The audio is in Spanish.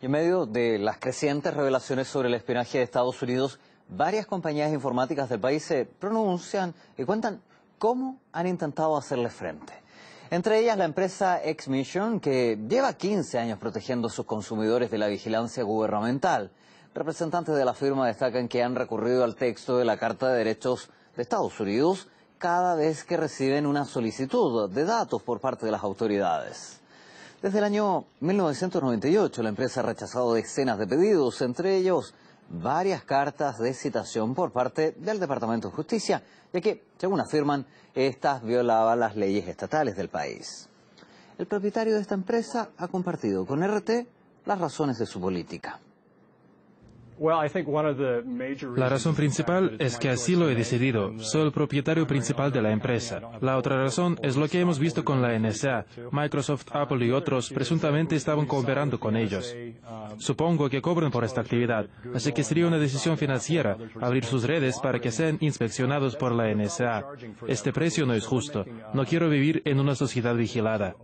en medio de las crecientes revelaciones sobre el espionaje de Estados Unidos, varias compañías informáticas del país se pronuncian y cuentan cómo han intentado hacerle frente. Entre ellas la empresa X-Mission, que lleva 15 años protegiendo a sus consumidores de la vigilancia gubernamental. Representantes de la firma destacan que han recurrido al texto de la Carta de Derechos de Estados Unidos cada vez que reciben una solicitud de datos por parte de las autoridades. Desde el año 1998 la empresa ha rechazado decenas de pedidos, entre ellos varias cartas de citación por parte del Departamento de Justicia, ya que, según afirman, estas violaban las leyes estatales del país. El propietario de esta empresa ha compartido con RT las razones de su política. La razón principal es que así lo he decidido. Uh, Soy el propietario principal de la empresa. La otra razón es lo que hemos visto con la NSA. Microsoft, Apple y otros presuntamente estaban cooperando con ellos. Um, Supongo que cobran por esta actividad, así que sería una uh, decisión financiera abrir sus redes para que sean inspeccionados por la NSA. Este precio no es justo. Uh, no quiero vivir en una sociedad vigilada.